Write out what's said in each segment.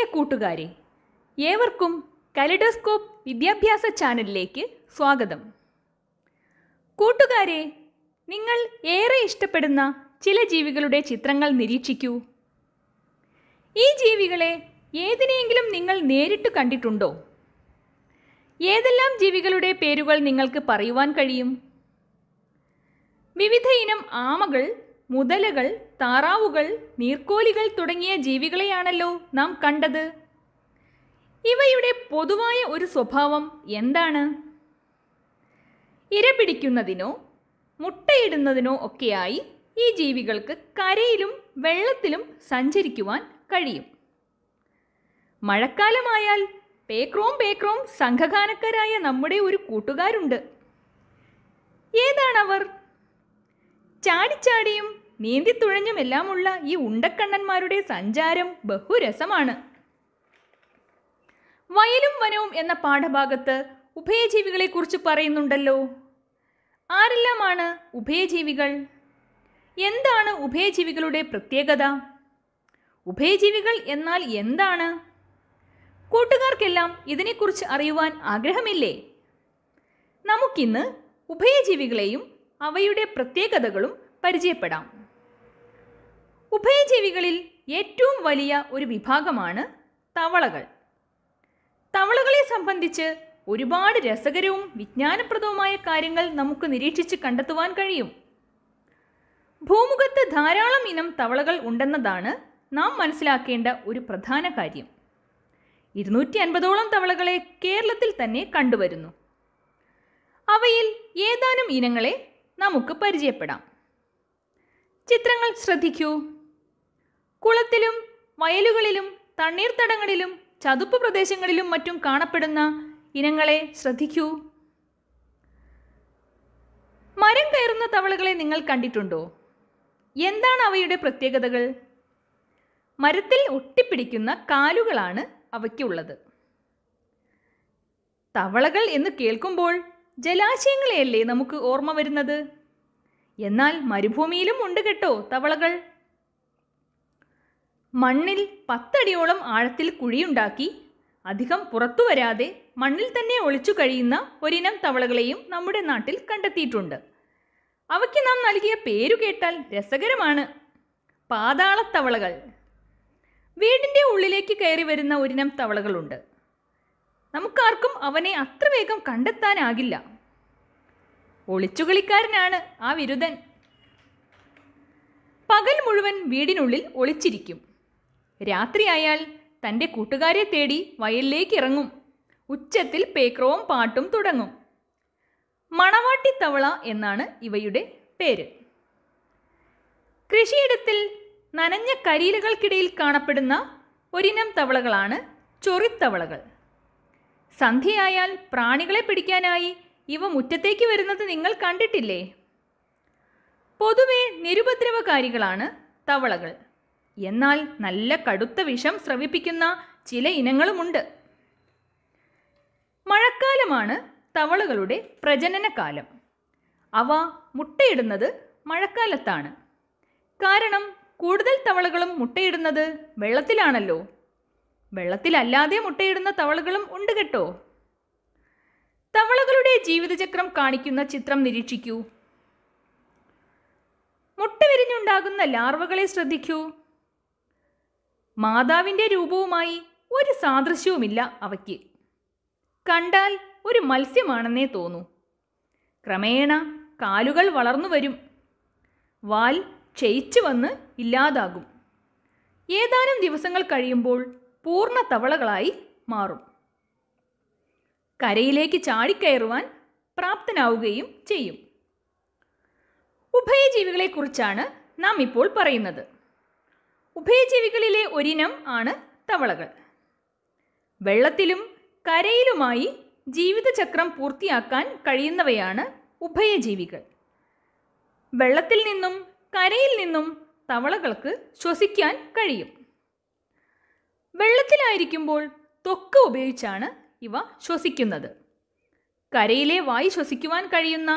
പ്രിയ കൂട്ടുകാരെ ഏവർക്കും കലിഡോസ്കോപ്പ് വിദ്യാഭ്യാസ ചാനലിലേക്ക് സ്വാഗതം കൂട്ടുകാരെ നിങ്ങൾ ഏറെ ഇഷ്ടപ്പെടുന്ന ചില ജീവികളുടെ ചിത്രങ്ങൾ നിരീക്ഷിക്കൂ ഈ ജീവികളെ ഏതിനെയെങ്കിലും നിങ്ങൾ നേരിട്ട് കണ്ടിട്ടുണ്ടോ ഏതെല്ലാം ജീവികളുടെ പേരുകൾ നിങ്ങൾക്ക് പറയുവാൻ കഴിയും വിവിധ ഇനം ആമകൾ മുതലകൾ താറാവുകൾ നീർക്കോലികൾ തുടങ്ങിയ ജീവികളെയാണല്ലോ നാം കണ്ടത് ഇവയുടെ പൊതുവായ ഒരു സ്വഭാവം എന്താണ് ഇര പിടിക്കുന്നതിനോ മുട്ടയിടുന്നതിനോ ഒക്കെയായി ഈ ജീവികൾക്ക് കരയിലും വെള്ളത്തിലും സഞ്ചരിക്കുവാൻ കഴിയും മഴക്കാലമായാൽ പേക്രോം പേക്രോം സംഘഗാനക്കാരായ നമ്മുടെ ഒരു കൂട്ടുകാരുണ്ട് ഏതാണവർ ചാടിച്ചാടിയും നീന്തിത്തുഴഞ്ഞുമെല്ലാമുള്ള ഈ ഉണ്ടക്കണ്ണന്മാരുടെ സഞ്ചാരം ബഹുരസമാണ് വയലും വനവും എന്ന പാഠഭാഗത്ത് കുറിച്ച് പറയുന്നുണ്ടല്ലോ ആരെല്ലാമാണ് ഉഭയജീവികൾ എന്താണ് ഉഭയജീവികളുടെ പ്രത്യേകത ഉഭയജീവികൾ എന്നാൽ എന്താണ് കൂട്ടുകാർക്കെല്ലാം ഇതിനെക്കുറിച്ച് അറിയുവാൻ ആഗ്രഹമില്ലേ നമുക്കിന്ന് ഉഭയജീവികളെയും അവയുടെ പ്രത്യേകതകളും പരിചയപ്പെടാം ഉഭയജീവികളിൽ ഏറ്റവും വലിയ ഒരു വിഭാഗമാണ് തവളകൾ തവളകളെ സംബന്ധിച്ച് ഒരുപാട് രസകരവും വിജ്ഞാനപ്രദവുമായ കാര്യങ്ങൾ നമുക്ക് നിരീക്ഷിച്ച് കണ്ടെത്തുവാൻ കഴിയും ഭൂമുഖത്ത് ധാരാളം ഇനം തവളകൾ ഉണ്ടെന്നതാണ് നാം മനസ്സിലാക്കേണ്ട ഒരു പ്രധാന കാര്യം ഇരുന്നൂറ്റി അൻപതോളം തവളകളെ കേരളത്തിൽ തന്നെ കണ്ടുവരുന്നു അവയിൽ ഏതാനും ഇനങ്ങളെ നമുക്ക് പരിചയപ്പെടാം ചിത്രങ്ങൾ ശ്രദ്ധിക്കൂ കുളത്തിലും വയലുകളിലും തണ്ണീർത്തടങ്ങളിലും ചതുപ്പ് പ്രദേശങ്ങളിലും മറ്റും കാണപ്പെടുന്ന ഇനങ്ങളെ ശ്രദ്ധിക്കൂ മരം കയറുന്ന തവളകളെ നിങ്ങൾ കണ്ടിട്ടുണ്ടോ എന്താണ് അവയുടെ പ്രത്യേകതകൾ മരത്തിൽ ഒട്ടിപ്പിടിക്കുന്ന കാലുകളാണ് അവയ്ക്കുള്ളത് തവളകൾ എന്ന് കേൾക്കുമ്പോൾ ജലാശയങ്ങളെയല്ലേ നമുക്ക് ഓർമ്മ വരുന്നത് എന്നാൽ മരുഭൂമിയിലും ഉണ്ട് കേട്ടോ തവളകൾ മണ്ണിൽ പത്തടിയോളം ആഴത്തിൽ കുഴിയുണ്ടാക്കി അധികം പുറത്തു വരാതെ മണ്ണിൽ തന്നെ ഒളിച്ചു കഴിയുന്ന ഒരിനം തവളകളെയും നമ്മുടെ നാട്ടിൽ കണ്ടെത്തിയിട്ടുണ്ട് അവയ്ക്ക് നാം നൽകിയ പേരു കേട്ടാൽ രസകരമാണ് പാതാളത്തവളകൾ വീടിൻ്റെ ഉള്ളിലേക്ക് കയറി വരുന്ന ഒരിനം തവളകളുണ്ട് നമുക്കാർക്കും അവനെ അത്ര വേഗം കണ്ടെത്താനാകില്ല ഒളിച്ചുകളിക്കാരനാണ് ആ വിരുദ്ധൻ പകൽ മുഴുവൻ വീടിനുള്ളിൽ ഒളിച്ചിരിക്കും രാത്രിയായാൽ തൻ്റെ കൂട്ടുകാരെ തേടി വയലിലേക്ക് ഇറങ്ങും ഉച്ചത്തിൽ പേക്രവും പാട്ടും തുടങ്ങും മണവാട്ടിത്തവള എന്നാണ് ഇവയുടെ പേര് കൃഷിയിടത്തിൽ നനഞ്ഞ കരിയിലകൾക്കിടയിൽ കാണപ്പെടുന്ന ഒരിനം തവളകളാണ് ചൊറിത്തവളകൾ സന്ധ്യയായാൽ പ്രാണികളെ പിടിക്കാനായി ഇവ മുറ്റത്തേക്ക് വരുന്നത് നിങ്ങൾ കണ്ടിട്ടില്ലേ പൊതുവെ നിരുപദ്രവകാരികളാണ് തവളകൾ എന്നാൽ നല്ല കടുത്ത വിഷം സ്രവിപ്പിക്കുന്ന ചില ഇനങ്ങളുമുണ്ട് മഴക്കാലമാണ് തവളകളുടെ പ്രജനനകാലം അവ മുട്ടയിടുന്നത് മഴക്കാലത്താണ് കാരണം കൂടുതൽ തവളകളും മുട്ടയിടുന്നത് വെള്ളത്തിലാണല്ലോ വെള്ളത്തിലല്ലാതെ മുട്ടയിടുന്ന തവളകളും ഉണ്ട് കേട്ടോ തവളകളുടെ ജീവിതചക്രം കാണിക്കുന്ന ചിത്രം നിരീക്ഷിക്കൂ മുട്ട വിരിഞ്ഞുണ്ടാകുന്ന ലാർവകളെ ശ്രദ്ധിക്കൂ മാതാവിൻ്റെ രൂപവുമായി ഒരു സാദൃശ്യവുമില്ല അവയ്ക്ക് കണ്ടാൽ ഒരു മത്സ്യമാണെന്നേ തോന്നൂ ക്രമേണ കാലുകൾ വളർന്നു വരും വാൽ ക്ഷയിച്ചു വന്ന് ഇല്ലാതാകും ഏതാനും ദിവസങ്ങൾ കഴിയുമ്പോൾ പൂർണ്ണ തവളകളായി മാറും കരയിലേക്ക് ചാടിക്കയറുവാൻ പ്രാപ്തനാവുകയും ചെയ്യും ഉഭയജീവികളെക്കുറിച്ചാണ് നാം ഇപ്പോൾ പറയുന്നത് ഉഭയജീവികളിലെ ഒരിനം ആണ് തവളകൾ വെള്ളത്തിലും കരയിലുമായി ജീവിതചക്രം പൂർത്തിയാക്കാൻ കഴിയുന്നവയാണ് ഉഭയജീവികൾ വെള്ളത്തിൽ നിന്നും കരയിൽ നിന്നും തവളകൾക്ക് ശ്വസിക്കാൻ കഴിയും വെള്ളത്തിലായിരിക്കുമ്പോൾ ത്വക്ക് ഉപയോഗിച്ചാണ് ഇവ ശ്വസിക്കുന്നത് കരയിലെ വായു ശ്വസിക്കുവാൻ കഴിയുന്ന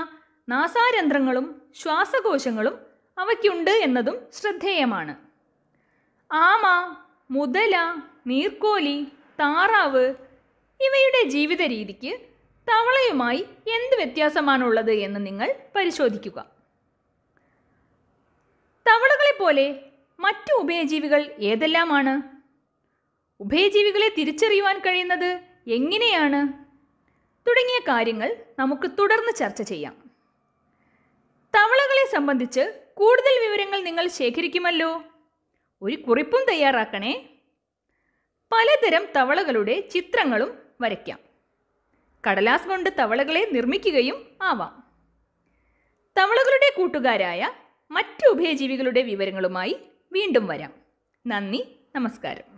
നാസാരന്ധ്രങ്ങളും ശ്വാസകോശങ്ങളും അവയ്ക്കുണ്ട് എന്നതും ശ്രദ്ധേയമാണ് ആമ മുതല നീർക്കോലി താറാവ് ഇവയുടെ ജീവിത രീതിക്ക് തവളയുമായി എന്ത് വ്യത്യാസമാണുള്ളത് എന്ന് നിങ്ങൾ പരിശോധിക്കുക തവളകളെപ്പോലെ മറ്റു ഉഭയജീവികൾ ഏതെല്ലാമാണ് ഉഭയജീവികളെ തിരിച്ചറിയുവാൻ കഴിയുന്നത് എങ്ങനെയാണ് തുടങ്ങിയ കാര്യങ്ങൾ നമുക്ക് തുടർന്ന് ചർച്ച ചെയ്യാം തവളകളെ സംബന്ധിച്ച് കൂടുതൽ വിവരങ്ങൾ നിങ്ങൾ ശേഖരിക്കുമല്ലോ ഒരു കുറിപ്പും തയ്യാറാക്കണേ പലതരം തവളകളുടെ ചിത്രങ്ങളും വരയ്ക്കാം കടലാസ് കൊണ്ട് തവളകളെ നിർമ്മിക്കുകയും ആവാം തവളകളുടെ കൂട്ടുകാരായ മറ്റു ഉഭയജീവികളുടെ വിവരങ്ങളുമായി വീണ്ടും വരാം നന്ദി നമസ്കാരം